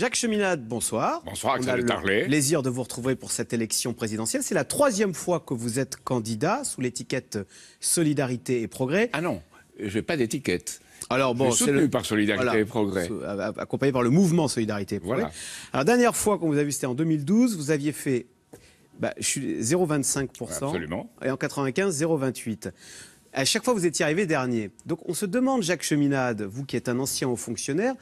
Jacques Cheminade, bonsoir. Bonsoir, On plaisir de vous retrouver pour cette élection présidentielle. C'est la troisième fois que vous êtes candidat sous l'étiquette Solidarité et Progrès. Ah non, je n'ai pas d'étiquette. Alors bon, c'est soutenu par Solidarité et Progrès. Accompagné par le mouvement Solidarité et Progrès. Voilà. Alors, dernière fois qu'on vous a vu, c'était en 2012. Vous aviez fait 0,25%. Bah, absolument. Et en 95, 0,28%. À chaque fois, vous étiez arrivé dernier. Donc on se demande, Jacques Cheminade, vous qui êtes un ancien haut fonctionnaire,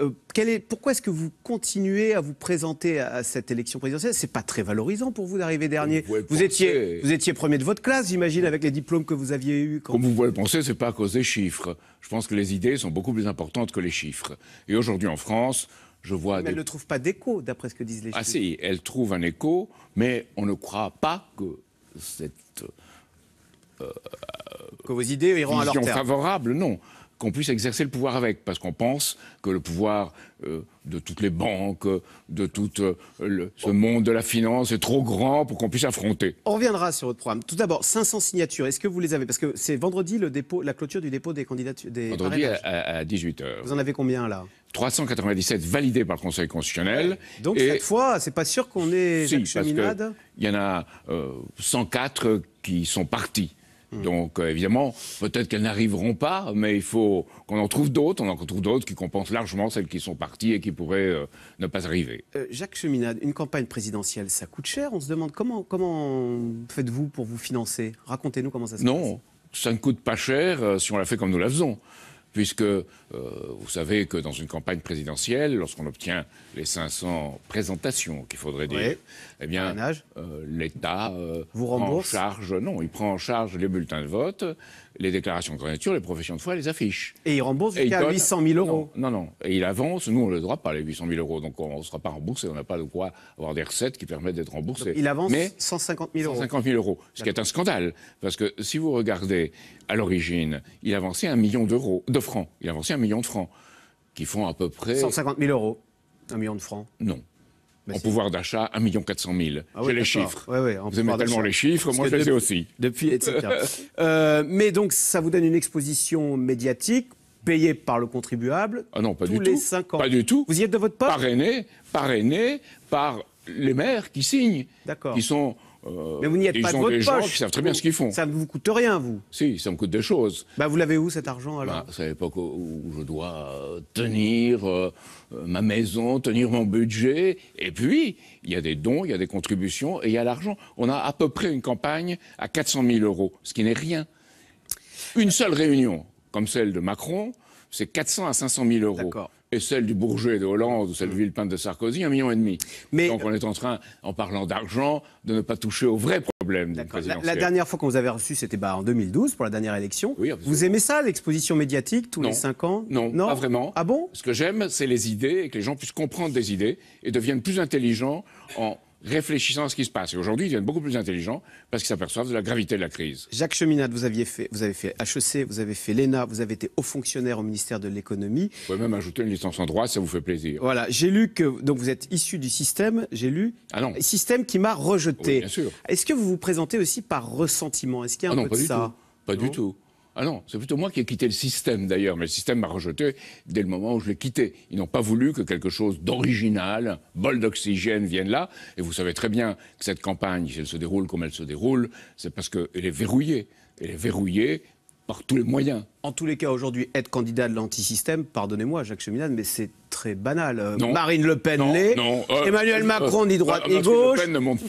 euh, est, pourquoi est-ce que vous continuez à vous présenter à, cette élection présidentielle C'est pas très valorisant pour vous d'arriver dernier. Vous, étiez, vous étiez premier de votre classe, j'imagine, avec les diplômes que vous aviez eus. Quand... Comme vous pouvez le penser, c'est pas à cause des chiffres. Je pense que les idées sont beaucoup plus importantes que les chiffres. Et aujourd'hui en France, je vois. Mais elle ne trouve pas d'écho, d'après ce que disent les ah chiffres. Ah si, elle trouve un écho, mais on ne croit pas que cette. Euh, que vos idées iront à leur terme. favorable, non qu'on puisse exercer le pouvoir avec, parce qu'on pense que le pouvoir euh, de toutes les banques, de tout euh, le, ce monde de la finance est trop grand pour qu'on puisse affronter. On reviendra sur votre programme. Tout d'abord, 500 signatures, est-ce que vous les avez Parce que c'est vendredi le dépôt, la clôture du dépôt des candidatures. Des vendredi à, 18h. Vous en avez combien là 397 validés par le Conseil constitutionnel. Donc cette fois, c'est pas sûr qu'on ait Jacques Cheminade Il y en a 104 euh, qui sont partis. Hmm. Donc euh, évidemment, peut-être qu'elles n'arriveront pas, mais il faut qu'on en trouve d'autres, on en trouve d'autres qui compensent largement celles qui sont parties et qui pourraient euh, ne pas arriver. Euh, Jacques Cheminade, une campagne présidentielle, ça coûte cher. On se demande comment, faites-vous pour vous financer Racontez-nous comment ça se passe. Non, ça ne coûte pas cher si on la fait comme nous la faisons puisque euh, vous savez que dans une campagne présidentielle, lorsqu'on obtient les 500 présentations qu'il faudrait dire, eh bien, euh, l'État euh, prend en charge, non, il prend en charge les bulletins de vote, les déclarations de candidature, les professions de foi, les affiches. Et il rembourse jusqu'à 800 000 euros. Non, non, Et il avance. Nous, on le droit pas, les 800 000 euros. Donc, on ne sera pas remboursé. On n'a pas de quoi avoir des recettes qui permettent d'être remboursé. il avance Mais 150 000 euros. 150 000 euros. Ce qui est un scandale. Parce que si vous regardez à l'origine, il avançait un million d'euros, de francs. Il avançait un million de francs, qui font à peu près. 150 000 euros, un million de francs Non. en pouvoir d'achat, 1 400 000. J'ai les chiffres. vous aimez tellement les chiffres, moi je les ai aussi. Depuis, etc. Euh, mais donc, ça vous donne une exposition médiatique payée par le contribuable ah non, pas du tout. ans. Pas du tout. Vous y êtes de votre part Parrainé, parrainé par les maires qui signent. D'accord. Qui sont euh, mais vous n'y êtes pas de votre poche. Gens savent très bien ce qu'ils font. Ça ne vous coûte rien, vous Si, ça me coûte des choses. Bah, vous l'avez où cet argent alors bah, C'est l'époque où je dois euh, tenir euh, ma maison, tenir mon budget. Et puis, il y a des dons, il y a des contributions et il y a l'argent. On a à peu près une campagne à 400 000 euros, ce qui n'est rien. Une seule réunion, comme celle de Macron, c'est 400 à 500 000 euros. D'accord et celle du Bourget de Hollande ou celle mm. du Villepin de Sarkozy, un million et demi. Mais Donc on est en train, en parlant d'argent, de ne pas toucher au vrai problème. La, la dernière fois qu'on vous avait reçu, c'était bah, en 2012 pour la dernière élection. vous aimez ça, l'exposition médiatique tous les cinq ans non, non, pas vraiment. Ah bon Ce que j'aime, c'est les idées et que les gens puissent comprendre des idées et deviennent plus intelligents en réfléchissant à ce qui se passe. Et aujourd'hui, ils deviennent beaucoup plus intelligents parce qu'ils s'aperçoivent de la gravité de la crise. Jacques Cheminade, vous, aviez fait, vous avez fait HEC, vous avez fait l'ENA, vous avez été haut fonctionnaire au ministère de l'Économie. Vous pouvez même ajouter une licence en droit, ça vous fait plaisir. Voilà, j'ai lu que donc vous êtes issu du système, j'ai lu, ah système qui m'a rejeté. Est-ce que vous vous présentez aussi par ressentiment Est-ce qu'il y a ah un peu de ça Pas du tout. Ah non, c'est plutôt moi qui ai quitté le système d'ailleurs, mais le système m'a rejeté dès le moment où je l'ai quitté. Ils n'ont pas voulu que quelque chose d'original, bol d'oxygène vienne là. Et vous savez très bien que cette campagne, si elle se déroule comme elle se déroule, c'est parce qu'elle est verrouillée. Elle est verrouillée par tous les moyens. En tous les cas, aujourd'hui, être candidat de l'antisystème, pardonnez-moi, Jacques Cheminade, mais c'est très banal. Euh, Marine Le Pen l'est. Euh, Emmanuel euh, Macron ni droite ni gauche.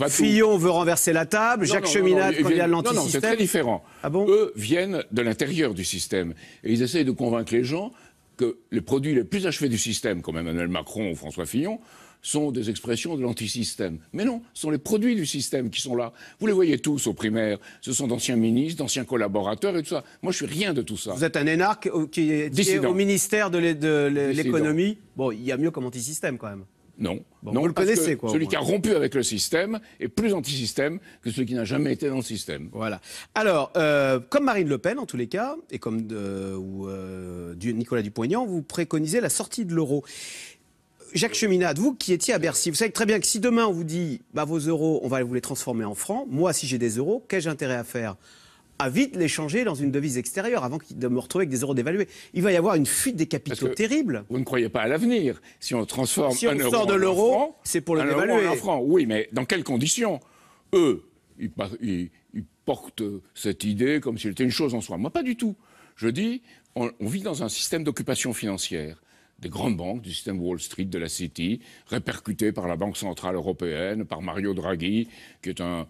Fillon veut renverser la table. Jacques Cheminade, candidat de l'antisystème. c'est différent. Ah Eux viennent de l'intérieur du système. Et ils essayent de convaincre les gens que les produits les plus achevés du système, comme Emmanuel Macron ou François Fillon, sont des expressions de l'antisystème. Mais non, ce sont les produits du système qui sont là. Vous les voyez tous aux primaires. Ce sont d'anciens ministres, d'anciens collaborateurs et tout ça. Moi, je suis rien de tout ça. Vous êtes un énarque qui est au ministère de l'économie. Bon, il y a mieux comme antisystème quand même. Non. non, vous le connaissez, quoi. Celui qui a rompu avec le système est plus antisystème que celui qui n'a jamais été dans le système. Voilà. Alors, euh, comme Marine Le Pen, en tous les cas, et comme euh, Nicolas Dupont-Aignan, vous préconisez la sortie de l'euro. Jacques Cheminade, vous qui étiez à Bercy, vous savez très bien que si demain on vous dit bah, vos euros, on va vous les transformer en francs, moi si j'ai des euros, qu'ai-je intérêt à faire à vite les changer dans une devise extérieure avant de me retrouver avec des euros dévalués. Il va y avoir une fuite des capitaux terrible. Vous ne croyez pas à l'avenir. Si on transforme un euro en de l'euro, c'est pour le dévaluer. Oui, mais dans quelles conditions Eux, ils, portent cette idée comme si c'était une chose en soi. Moi, pas du tout. Je dis, on vit dans un système d'occupation financière des grandes banques, du système Wall Street, de la City, répercutées par la Banque Centrale Européenne, par Mario Draghi, qui est un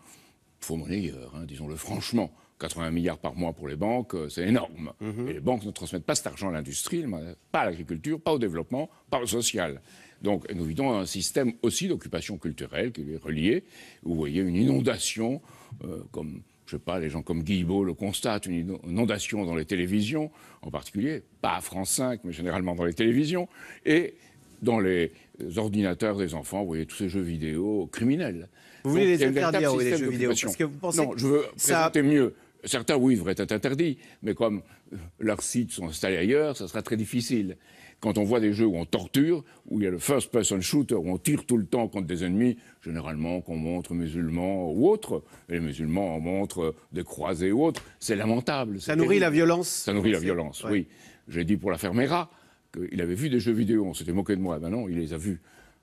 faux monnayeur, hein, disons-le franchement. 80 milliards par mois pour les banques, euh, c'est énorme. Mhm. Et les banques ne transmettent pas cet argent à l'industrie, pas à l'agriculture, pas au développement, pas au social. Donc nous vivons un système aussi d'occupation culturelle qui est relié. Vous voyez une inondation euh, comme je sais pas, les gens comme guillaume, le constatent, une inondation dans les télévisions, en particulier, pas à France 5, mais généralement dans les télévisions, et dans les ordinateurs des enfants, vous voyez, tous ces jeux vidéo criminels. Vous voulez les interdire, les jeux vidéo parce que Non, je veux mieux. Certains, oui, devraient être interdits, mais comme euh, leurs sites sont installés ailleurs, ça sera très difficile. Quand on voit des jeux où on torture, où il y a le first-person shooter, où on tire tout le temps contre des ennemis, généralement qu'on montre musulmans ou autres, et les musulmans en montrent des croisés ou autres, c'est lamentable. Ça nourrit la violence. Ça nourrit la violence, oui. J'ai dit pour l'affaire Mera qu'il avait vu des jeux vidéo, on s'était moqué de moi, ah ben non, il les a vus.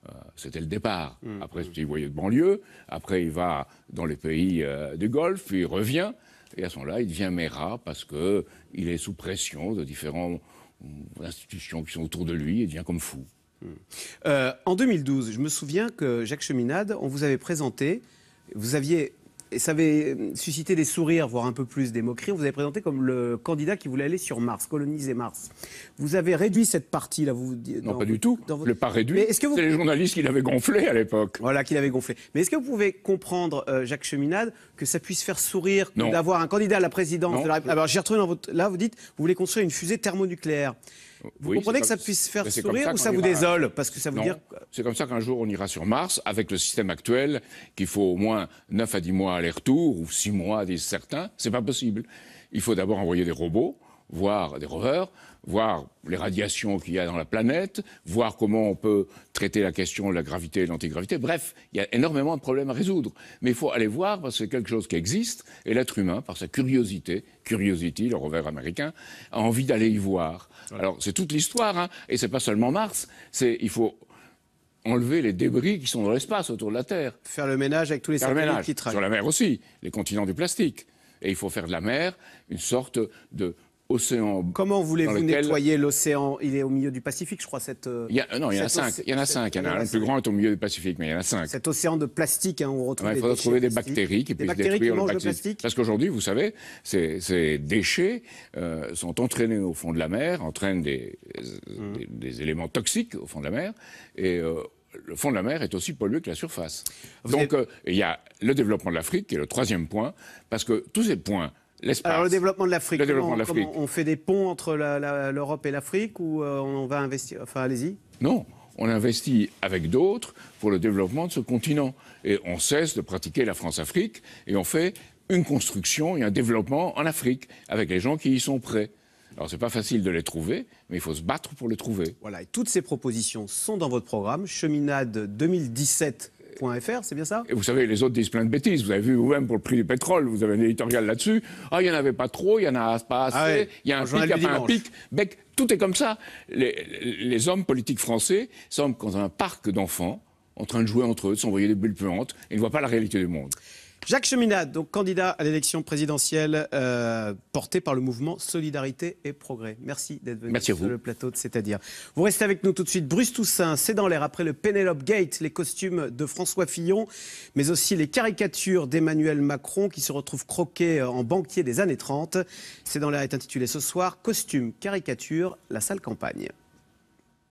Euh, c'était le départ. Mm. Après, il voyait de banlieue. Après, il va dans les pays euh, du Golfe, puis il revient. Et à ce moment-là, il devient Mera parce qu'il est sous pression de différents institutions qui sont autour de lui et devient comme fou. Euh, en 2012, je me souviens que Jacques Cheminade, on vous avait présenté, vous aviez et ça avait suscité des sourires, voire un peu plus des moqueries. On vous avez présenté comme le candidat qui voulait aller sur Mars, coloniser Mars. Vous avez réduit cette partie-là, vous Non, pas du tout. Le pas réduit. C'est -ce vous... les journalistes qui l'avaient gonflé à l'époque. Voilà, qui l'avaient gonflé. Mais est-ce que vous pouvez comprendre, euh, Jacques Cheminade, que ça puisse faire sourire d'avoir un candidat à la présidence de la République Alors, j'ai retrouvé dans votre. Là, vous dites, vous voulez construire une fusée thermonucléaire. Vous comprenez que ça puisse faire sourire ça ou ça vous désole Parce que ça veut. dire. C'est comme ça qu'un jour on ira sur Mars avec le système actuel, qu'il faut au moins 9 à 10 mois aller-retour, ou 6 mois, disent certains. C'est pas possible. Il faut d'abord envoyer des robots voir des rovers, voir les radiations qu'il y a dans la planète, voir comment on peut traiter la question de la gravité et de l'antigravité. Bref, il y a énormément de problèmes à résoudre. Mais il faut aller voir parce que c'est quelque chose qui existe et l'être humain, par sa curiosité, curiosity, le rover américain, a envie d'aller y voir. Alors c'est toute l'histoire hein, et c'est pas seulement Mars. il faut enlever les débris qui sont dans l'espace autour de la Terre. Faire le ménage avec tous les satellites qui traînent. Sur la mer aussi, les continents du plastique. Et il faut faire de la mer une sorte de Comment voulez-vous nettoyer l'océan Il est au milieu du Pacifique, je crois. Cette, euh, il y non, il y en a cinq. le plus grand est au milieu du Pacifique, mais il y en a cinq. Cet océan de plastique, hein, on retrouve des Il faudrait trouver des bactéries qui puissent détruire le, plastique. Parce qu'aujourd'hui, vous savez, ces, déchets euh, sont entraînés au fond de la mer, entraînent des, mmh. éléments toxiques au fond de la mer, et euh, le fond de la mer est aussi pollué que la surface. Donc, il y a le développement de l'Afrique, qui est le troisième point, parce que tous ces points alors le développement de l'Afrique, on fait des ponts entre l'Europe et l'Afrique ou euh, on va investir Enfin, allez-y. Non, on investit avec d'autres pour le développement de ce continent. Et on cesse de pratiquer la France-Afrique et on fait une construction et un développement en Afrique avec les gens qui y sont prêts. Alors c'est pas facile de les trouver, mais il faut se battre pour les trouver. Voilà, et toutes ces propositions sont dans votre programme Cheminade 2017 Fr, c'est bien ça Et vous savez, les autres disent plein de bêtises. Vous avez vu vous-même pour le prix du pétrole, vous avez un éditorial là-dessus. Ah, il n'y en avait pas trop, il n'y en a pas assez, ah il y a un pic, il n'y a pas un pic. tout est comme ça. Les, hommes politiques français semblent dans un parc d'enfants en train de jouer entre eux, de s'envoyer des bulles puantes et ne voient pas la réalité du monde. Jacques Cheminade, donc candidat à l'élection présidentielle euh, porté par le mouvement Solidarité et Progrès. Merci d'être venu sur le plateau de C'est-à-dire. Vous restez avec nous tout de suite. Bruce Toussaint, c'est dans l'air après le Penelope Gate, les costumes de François Fillon, mais aussi les caricatures d'Emmanuel Macron qui se retrouve croqué euh, en banquier des années 30. C'est dans l'air est intitulé ce soir Costumes, caricatures, la salle campagne.